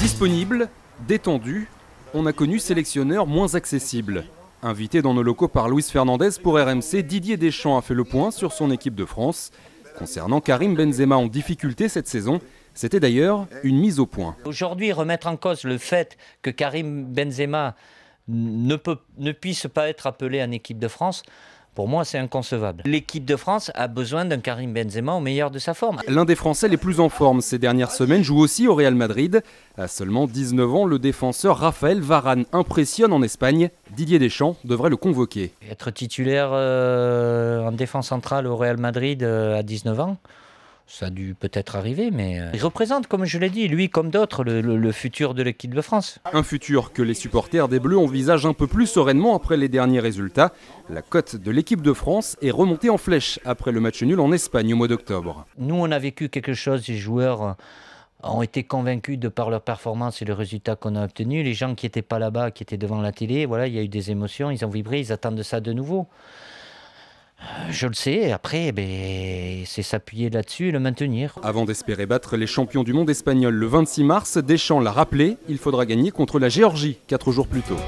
Disponible, détendu, on a connu sélectionneurs moins accessibles. Invité dans nos locaux par Luis Fernandez pour RMC, Didier Deschamps a fait le point sur son équipe de France. Concernant Karim Benzema en difficulté cette saison, c'était d'ailleurs une mise au point. Aujourd'hui, remettre en cause le fait que Karim Benzema ne, ne puisse pas être appelé en équipe de France, pour moi, c'est inconcevable. L'équipe de France a besoin d'un Karim Benzema au meilleur de sa forme. L'un des Français les plus en forme ces dernières semaines joue aussi au Real Madrid. À seulement 19 ans, le défenseur Raphaël Varane impressionne en Espagne. Didier Deschamps devrait le convoquer. Être titulaire euh, en défense centrale au Real Madrid euh, à 19 ans ça a dû peut-être arriver, mais euh, il représente, comme je l'ai dit, lui comme d'autres, le, futur de l'équipe de France. Un futur que les supporters des Bleus envisagent un peu plus sereinement après les derniers résultats. La cote de l'équipe de France est remontée en flèche après le match nul en Espagne au mois d'octobre. Nous, on a vécu quelque chose, les joueurs euh, ont été convaincus de par leur performance et le résultat qu'on a obtenu. Les gens qui n'étaient pas là-bas, qui étaient devant la télé, voilà, il y a eu des émotions, ils ont vibré, ils attendent ça de nouveau. Je le sais, après, ben, c'est s'appuyer là-dessus et le maintenir. Avant d'espérer battre les champions du monde espagnol le 26 mars, Deschamps l'a rappelé, il faudra gagner contre la Géorgie, quatre jours plus tôt.